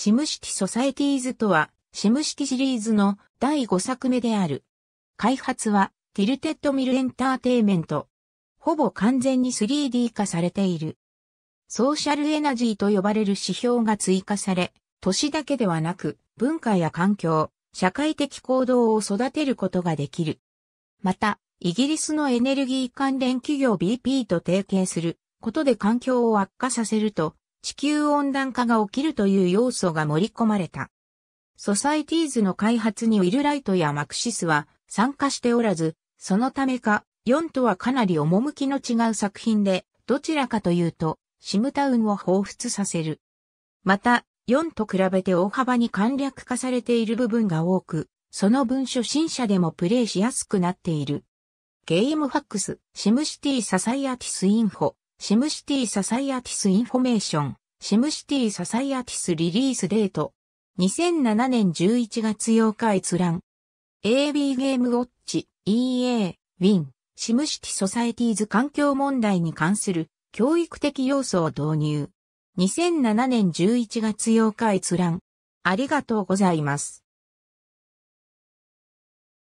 シムシティソサエティーズとは、シムシティシリーズの第5作目である。開発は、ティルテッドミルエンターテイメント。ほぼ完全に 3D 化されている。ソーシャルエナジーと呼ばれる指標が追加され、都市だけではなく、文化や環境、社会的行動を育てることができる。また、イギリスのエネルギー関連企業 BP と提携することで環境を悪化させると、地球温暖化が起きるという要素が盛り込まれた。ソサイティーズの開発にウィルライトやマクシスは参加しておらず、そのためか、4とはかなり趣の違う作品で、どちらかというと、シムタウンを彷彿させる。また、4と比べて大幅に簡略化されている部分が多く、その文書新社でもプレイしやすくなっている。ゲームファックス、シムシティササイアティスインフォ、シムシティササイアティスインフォメーション、シムシティササイアティスリリースデート、2007年11月8日閲覧。AB ゲームウォッチ、EA、WIN、シムシティソサイティーズ環境問題に関する教育的要素を導入。2007年11月8日閲覧。ありがとうございます。